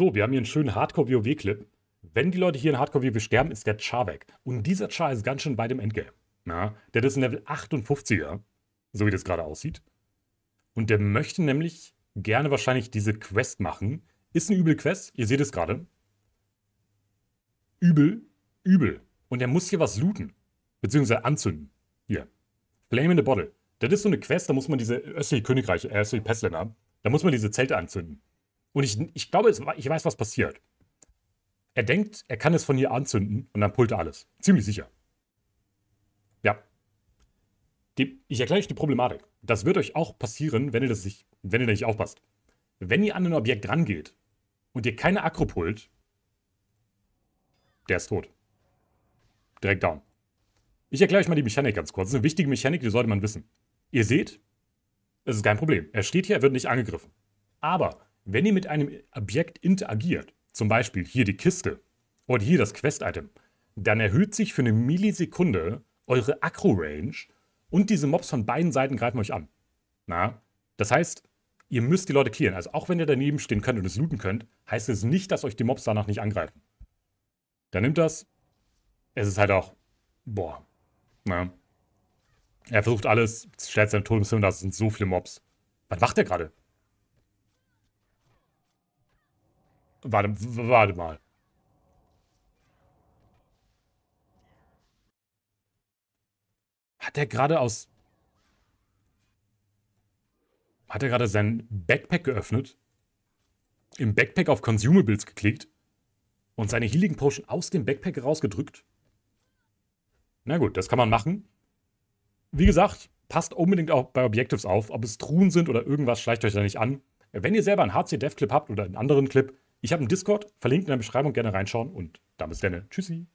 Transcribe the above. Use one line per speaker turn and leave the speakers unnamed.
So, wir haben hier einen schönen Hardcore-WoW-Clip. Wenn die Leute hier in Hardcore-WoW sterben, ist der Char weg. Und dieser Char ist ganz schön bei dem Endgame. Na, der ist ein Level 58er, so wie das gerade aussieht. Und der möchte nämlich gerne wahrscheinlich diese Quest machen. Ist eine üble Quest, ihr seht es gerade. Übel, übel. Und er muss hier was looten. Beziehungsweise anzünden. Hier. Flame in the Bottle. Das ist so eine Quest, da muss man diese östliche Königreiche, östliche äh, Pestländer, da muss man diese Zelte anzünden. Und ich, ich glaube, ich weiß, was passiert. Er denkt, er kann es von hier anzünden und dann pullt er alles. Ziemlich sicher. Ja. Die, ich erkläre euch die Problematik. Das wird euch auch passieren, wenn ihr, das nicht, wenn ihr da nicht aufpasst. Wenn ihr an ein Objekt rangeht und ihr keine Akro pullt, der ist tot. Direkt down. Ich erkläre euch mal die Mechanik ganz kurz. Das ist eine wichtige Mechanik, die sollte man wissen. Ihr seht, es ist kein Problem. Er steht hier, er wird nicht angegriffen. Aber wenn ihr mit einem Objekt interagiert, zum Beispiel hier die Kiste oder hier das Quest-Item, dann erhöht sich für eine Millisekunde eure Akro-Range und diese Mobs von beiden Seiten greifen euch an. Na, das heißt, ihr müsst die Leute clearen. Also auch wenn ihr daneben stehen könnt und es looten könnt, heißt es das nicht, dass euch die Mobs danach nicht angreifen. Dann nimmt das. Es ist halt auch, boah, na. Er versucht alles, stellt seinen Tod im hin, da sind so viele Mobs. Was macht er gerade? Warte, warte mal. Hat er gerade aus... Hat er gerade sein Backpack geöffnet? Im Backpack auf Consumables geklickt? Und seine Healing Potion aus dem Backpack rausgedrückt? Na gut, das kann man machen. Wie gesagt, passt unbedingt auch bei Objectives auf, ob es Truhen sind oder irgendwas, schleicht euch da nicht an. Wenn ihr selber einen HC-Dev-Clip habt oder einen anderen Clip, ich habe einen Discord, verlinkt in der Beschreibung, gerne reinschauen und damit bis dann. Tschüssi.